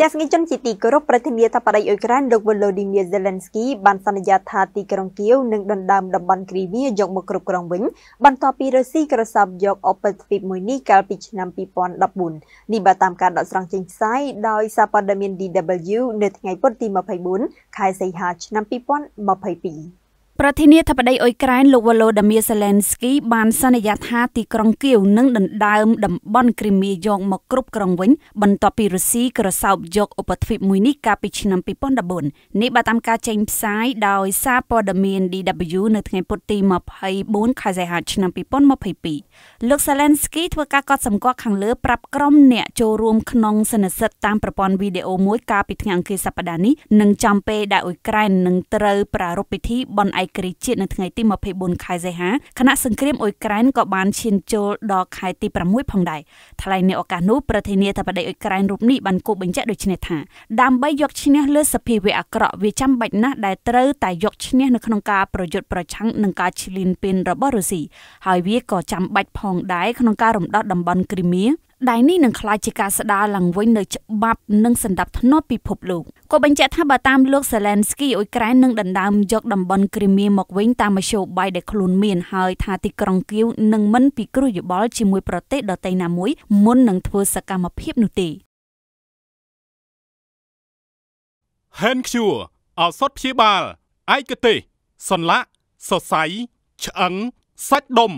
ទស្សនិកជនជាទីគោរពប្រធានាធិបតីអ៊ុយក្រែនលោក Volodymyr Zelensky បានសន្យាថាទីក្រុងគៀវនឹងដណ្ដើមតំបន់គ្រីមៀយកមកគ្រប់គ្រងវិញបន្ទាប់ពីរុស្ស៊ីក្រសាប់យក Opel Tvip មួយនេះកាលពីឆ្នាំ2014នេះបើតាមការដកស្រង់ចេញផ្សាយដោយសារព័ត៌មាន DW នៅថ្ងៃពុធទី24ខែសីហាឆ្នាំ2022ប្រធានាធិបតីអ៊ុយក្រែនលោកវ៉ាឡូដាមៀសេឡែនស្គីបានសន្យាថាទីក្រុងគៀវនឹងដណ្ដើមតំបន់គ្រីមៀយកមកគ្រប់គ្រងវិញបន្ទាប់ពីរុស្ស៊ីក្រសោបយកឧបទ្វីបមួយនេះកាលពីឆ្នាំ2014នេះបើតាមការចេញផ្សាយដោយសារព័ត៌មាន DW នៅថ្ងៃពុធទី24ខែសីហាឆ្នាំ2022លោកសេឡែនស្គីធ្វើការកត់សម្គាល់ខាងលើប្រាប់ក្រុមអ្នកចូលរួមក្នុងសន្និសីទតាមប្រព័ន្ធវីដេអូមួយកាលពីថ្ងៃអង្គារសប្តាហ៍នេះនឹងចំពេលដែលអ៊ុយក្រែននឹងត្រូវប្រារព្ធពិធីបុណ្យឯគ្រាជាតិនៅថ្ងៃទី24ខែសីហាគណៈសង្គ្រាមអ៊ុយក្រែនក៏បានឈានចូលដល់ខែទី6ផងដែរថ្លែងនៅឱកាសនោះប្រធានាធិបតីអ៊ុយក្រែនរូបនេះបានគូបញ្ជាក់ដូចនេះថាដើម្បីយកឈ្នះលើសភាវៈអាក្រក់វាចាំបាច់ណាស់ដែលត្រូវតែយកឈ្នះនៅក្នុងការប្រយុទ្ធប្រឆាំងនឹងការឈ្លានពានរបស់រុស្ស៊ីហើយវាក៏ចាំបាច់ផងដែរក្នុងការរំដោះតំបន់គ្រីមៀដែលនេះនឹងក្លាយជាការស្ដារឡើងវិញនៅច្បាប់និងសន្តិភាពពិភពលោកក៏បញ្ជាក់ថាបើតាមលោក Zelensky អ៊ុយក្រែននឹងដណ្ដើមយកតំបន់គ្រីមៀមកវិញតាមមធ្យោបាយដែលខ្លួនមានហើយថាទីក្រុងគៀវនឹងមិនពិគ្រោះយោបល់ជាមួយប្រទេសដទៃណាមួយមុននឹងធ្វើសកម្មភាពនោះទេ Hand Cure ឱសថព្យាបាលឯកទេសសន្លាក់សរសៃឆ្អឹងសាច់ដុំ